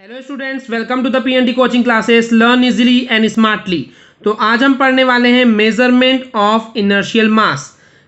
Hello students welcome to the PNT coaching classes learn easily and smartly तो आज हम पढ़ने वाले हैं मेजरमेंट ऑफ इनर्शियल मास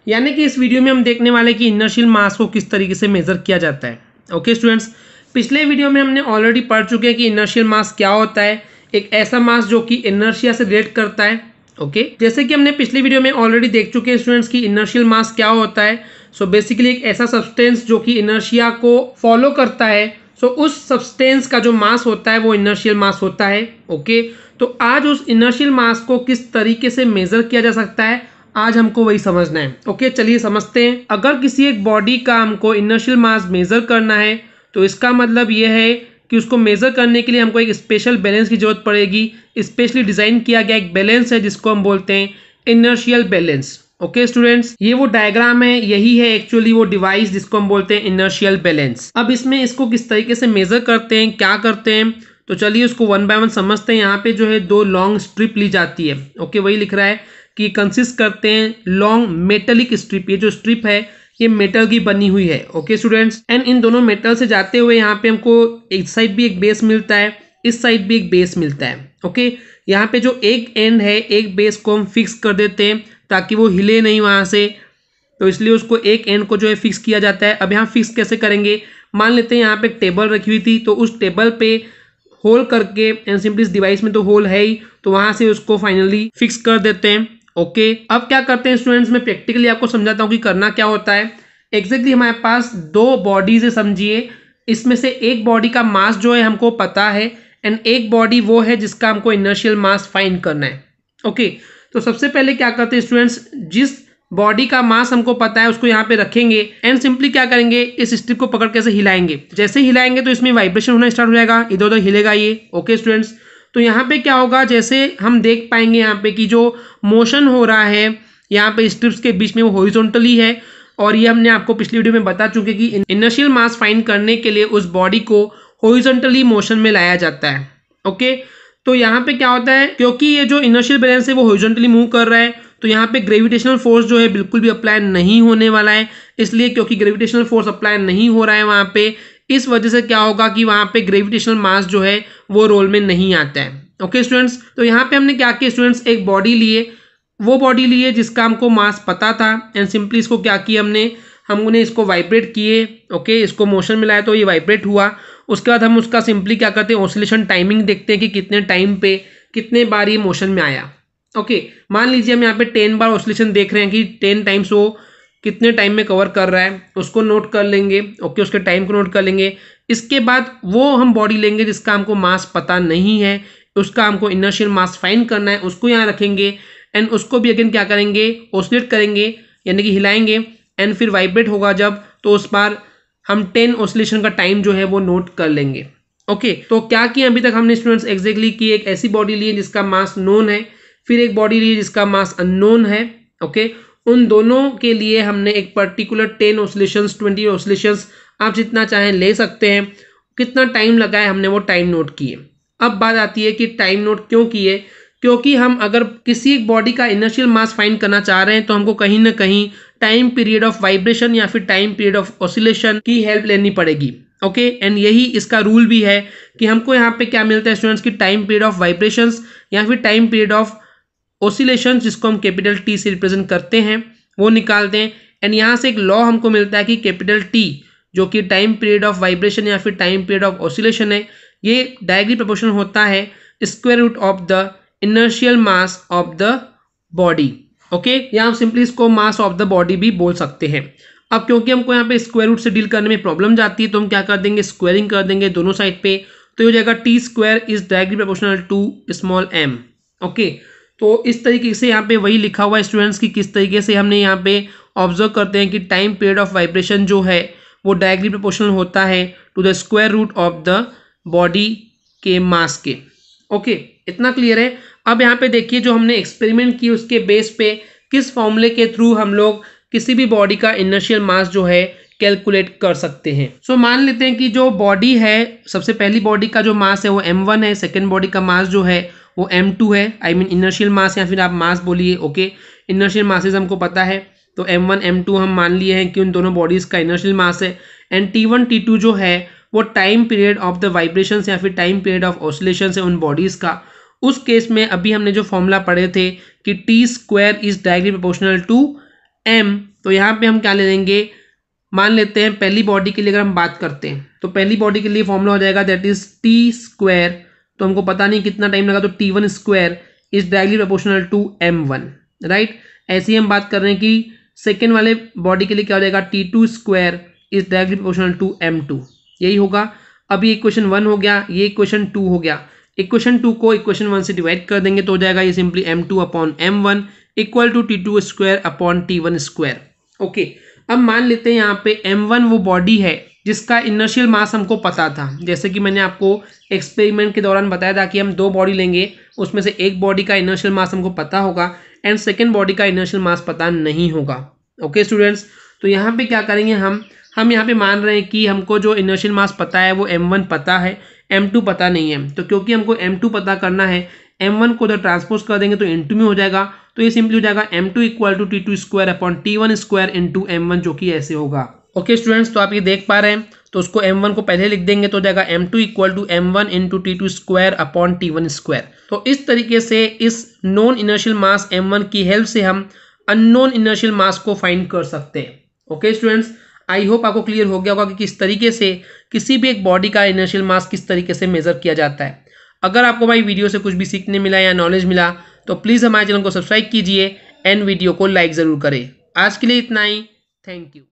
यानी कि इस वीडियो में हम देखने वाले कि इनर्शियल मास को किस तरीके से मेजर किया जाता है ओके स्टूडेंट्स पिछले वीडियो में हमने ऑलरेडी पढ़ चुके हैं कि इनर्शियल मास क्या होता है एक ऐसा मास जो कि इनर्शिया से रिलेट करता है ओके okay? जैसे कि हमने पिछले वीडियो में ऑलरेडी देख चुके हैं स्टूडेंट्स की इनर्शियल मास क्या होता है सो so बेसिकली एक ऐसा सब्सटेंस जो कि इनर्शिया को फॉलो करता है सो so, उस सब्सटेंस का जो मास होता है वो इनर्शियल मास होता है ओके तो आज उस इनर्शियल मास को किस तरीके से मेजर किया जा सकता है आज हमको वही समझना है ओके चलिए समझते हैं अगर किसी एक बॉडी का हमको इनर्शियल मास मेजर करना है तो इसका मतलब यह है कि उसको मेज़र करने के लिए हमको एक स्पेशल बैलेंस की ज़रूरत पड़ेगी स्पेशली डिज़ाइन किया गया एक बैलेंस है जिसको हम बोलते हैं इनर्शियल बैलेंस ओके स्टूडेंट्स ये वो डायग्राम है यही है एक्चुअली वो डिवाइस जिसको हम बोलते हैं इनर्शियल बैलेंस अब इसमें इसको किस तरीके से मेजर करते हैं क्या करते हैं तो चलिए उसको वन बाय वन समझते हैं यहाँ पे जो है दो लॉन्ग स्ट्रिप ली जाती है ओके okay, वही लिख रहा है कि कंसिस्ट करते हैं लॉन्ग मेटलिक स्ट्रिप ये जो स्ट्रिप है ये मेटल की बनी हुई है ओके स्टूडेंट्स एंड इन दोनों मेटल से जाते हुए यहाँ पे हमको एक साइड भी एक बेस मिलता है इस साइड भी एक बेस मिलता है ओके okay? यहाँ पे जो एक एंड है एक बेस को हम फिक्स कर देते हैं ताकि वो हिले नहीं वहाँ से तो इसलिए उसको एक एंड को जो है फिक्स किया जाता है अब यहाँ फिक्स कैसे करेंगे मान लेते हैं यहाँ पे टेबल रखी हुई थी तो उस टेबल पे होल करके एंड सिंपली इस डिवाइस में तो होल है ही तो वहाँ से उसको फाइनली फिक्स कर देते हैं ओके अब क्या करते हैं स्टूडेंट्स मैं प्रैक्टिकली आपको समझाता हूँ कि करना क्या होता है एग्जैक्टली हमारे पास दो बॉडीज है समझिए इसमें से एक बॉडी का मास जो है हमको पता है एंड एक बॉडी वो है जिसका हमको इनर्शियल मास फाइंड करना है ओके okay, तो सबसे पहले क्या करते हैं स्टूडेंट्स जिस बॉडी का मास हमको पता है उसको यहाँ पे रखेंगे एंड सिंपली क्या करेंगे इस स्टिक को पकड़ कैसे हिलाएंगे जैसे हिलाएंगे तो इसमें वाइब्रेशन होना स्टार्ट हो जाएगा इधर उधर हिलेगा ये ओके स्टूडेंट्स तो यहाँ पे क्या होगा जैसे हम देख पाएंगे यहाँ पे कि जो मोशन हो रहा है यहाँ पे स्ट्रिप्स के बीच में वो हॉरिजॉन्टली है और ये हमने आपको पिछली वीडियो में बता चुके कि इनर्शियल मास फाइंड करने के लिए उस बॉडी को हॉरिजॉन्टली मोशन में लाया जाता है ओके तो यहाँ पे क्या होता है क्योंकि ये जो इनर्शियल बैलेंस है वो हॉरिजॉन्टली मूव कर रहा है तो यहाँ पे ग्रेविटेशनल फोर्स जो है बिल्कुल भी अप्लाई नहीं होने वाला है इसलिए क्योंकि ग्रेविटेशनल फोर्स अप्लाई नहीं हो रहा है वहाँ पे इस वजह से क्या होगा कि वहाँ पे ग्रेविटेशनल मास जो है वो रोल में नहीं आता है ओके स्टूडेंट्स तो यहाँ पे हमने क्या किया स्टूडेंट्स एक बॉडी लिए वो बॉडी लिए जिसका हमको मास पता था एंड सिंपली इसको क्या किया हमने हमने इसको वाइब्रेट किए ओके इसको मोशन में लाया तो ये वाइब्रेट हुआ उसके बाद हम उसका सिंपली क्या करते हैं ऑसिलेशन टाइमिंग देखते हैं कि कितने टाइम पे कितने बार ये मोशन में आया ओके मान लीजिए हम यहाँ पे टेन बार ऑसिलेशन देख रहे हैं कि टेन टाइम्स वो कितने टाइम में कवर कर रहा है उसको नोट कर लेंगे ओके उसके टाइम को नोट कर लेंगे इसके बाद वो हम बॉडी लेंगे जिसका हमको मास पता नहीं है उसका हमको इनर्शियल मास फाइन करना है उसको यहाँ रखेंगे एंड उसको भी अगेन क्या करेंगे ओसलेट करेंगे यानी कि हिलाएंगे एंड फिर वाइब्रेट होगा जब तो उस बार हम टेन ऑसोलेशन का टाइम जो है वो नोट कर लेंगे ओके okay, तो क्या किया अभी तक हमने स्टूडेंट्स एग्जैक्टली कि एक ऐसी बॉडी ली है जिसका मास नोन है फिर एक बॉडी ली है जिसका मास अननोन है ओके okay? उन दोनों के लिए हमने एक particular ten oscillation twenty oscillation आप जितना चाहें ले सकते हैं कितना टाइम लगा है हमने वो टाइम नोट किए अब बात आती है कि टाइम नोट क्यों किए क्योंकि हम अगर किसी एक बॉडी का इनर्शियल मास फाइंड करना चाह रहे हैं तो हमको कहीं ना कहीं टाइम पीरियड ऑफ वाइब्रेशन या फिर टाइम पीरियड ऑफ ऑसिलेशन की हेल्प लेनी पड़ेगी ओके okay, एंड यही इसका रूल भी है कि हमको यहाँ पे क्या मिलता है स्टूडेंट्स की टाइम पीरियड ऑफ वाइब्रेशंस या फिर टाइम पीरियड ऑफ ओसिलेशन जिसको हम कैपिटल टी से रिप्रेजेंट करते हैं वो निकालते हैं एंड यहाँ से एक लॉ हमको मिलता है कि कैपिटल टी जो कि टाइम पीरियड ऑफ वाइब्रेशन या फिर टाइम पीरियड ऑफ ऑसिलेशन है ये डायग्री प्रपोर्शन होता है square root of the inertial mass of the body okay या हम सिंपली इसको मास ऑफ द बॉडी भी बोल सकते हैं अब क्योंकि हमको यहाँ पे स्क्वायर रूट से डील करने में प्रॉब्लम जाती है तो हम क्या कर देंगे स्क्वायरिंग कर देंगे दोनों साइड पे तो ये हो जाएगा T square is directly proportional to small M okay तो इस तरीके से यहाँ पे वही लिखा हुआ है स्टूडेंट्स की किस तरीके से हमने यहाँ पे ऑब्जर्व करते हैं कि टाइम पीरियड ऑफ वाइब्रेशन जो है वो डायरेक्टली प्रपोर्शनल होता है to the square root of the body के मास के ओके इतना क्लियर है अब यहाँ पे देखिए जो हमने एक्सपेरिमेंट की उसके बेस पे किस फॉर्मूले के थ्रू हम लोग किसी भी बॉडी का इनर्शियल मास जो है कैलकुलेट कर सकते हैं सो so, मान लेते हैं कि जो बॉडी है सबसे पहली बॉडी का जो मास है वो m1 है सेकेंड बॉडी का मास जो है वो m2 है आई मीन इनर्शियल मास या फिर आप मास बोलिए ओके इनर्शियल मासेज हमको पता है तो m1 m2 हम मान लिए हैं कि उन दोनों बॉडीज़ का इनर्शियल मास है एंड t1 t2 जो है वो time period of the vibration या फिर टाइम पीरियड ऑफ ऑसोलेशन है उन बॉडीज़ का उस केस में अभी हमने जो फॉर्मूला पढ़े थे कि T square is directly proportional to M तो यहाँ पे हम क्या ले लेंगे मान लेते हैं पहली बॉडी के लिए अगर हम बात करते हैं तो पहली बॉडी के लिए फॉर्मूला हो जाएगा दैट इज टी स्क्वायर तो हमको पता नहीं कितना टाइम लगा तो T one square is directly proportional to M one right ऐसी हम बात कर रहे हैं कि सेकेंड वाले बॉडी के लिए क्या हो जाएगा T two square is directly proportional to M two यही होगा अभी क्वेश्चन वन हो गया ये क्वेश्चन टू हो गया इक्वेशन टू को इक्वेशन वन से डिवाइड कर देंगे तो हो जाएगा ये simply M two upon M one equal to T two square upon T one square okay अब मान लेते हैं यहाँ पे एम वन वो बॉडी है जिसका इनर्शियल मास हमको पता था जैसे कि मैंने आपको एक्सपेरिमेंट के दौरान बताया था कि हम दो बॉडी लेंगे उसमें से एक बॉडी का इनर्शियल मास हमको पता होगा एंड सेकेंड बॉडी का इनर्शियल मास पता नहीं होगा ओके स्टूडेंट्स तो यहाँ पे क्या करेंगे हम हम यहाँ पे मान रहे हैं कि हमको जो इनर्शियल मास पता है वो एम वन पता है एम टू पता नहीं है तो क्योंकि हमको एम टू पता करना है एम वन को उधर ट्रांसपोज कर देंगे तो टू में हो जाएगा तो ये सिंपली हो जाएगा M two equal to T two square upon T one square into M one जो कि ऐसे होगा ओके okay, स्टूडेंट्स तो आप ये देख पा रहे हैं तो उसको एम वन को पहले लिख देंगे तो हो जाएगा M two equal to M one into T two square upon T one square तो इस तरीके से इस non inertial mass M one की हेल्प से हम अननोन इनर्शियल मास को फाइंड कर सकते हैं okay okay, students I hope आपको क्लियर हो गया होगा कि किस तरीके से किसी भी एक बॉडी का इनर्शियल मास किस तरीके से मेजर किया जाता है अगर आपको भाई वीडियो से कुछ भी सीखने मिला या नॉलेज मिला तो प्लीज़ हमारे चैनल को सब्सक्राइब कीजिए एंड वीडियो को लाइक ज़रूर करें आज के लिए इतना ही थैंक यू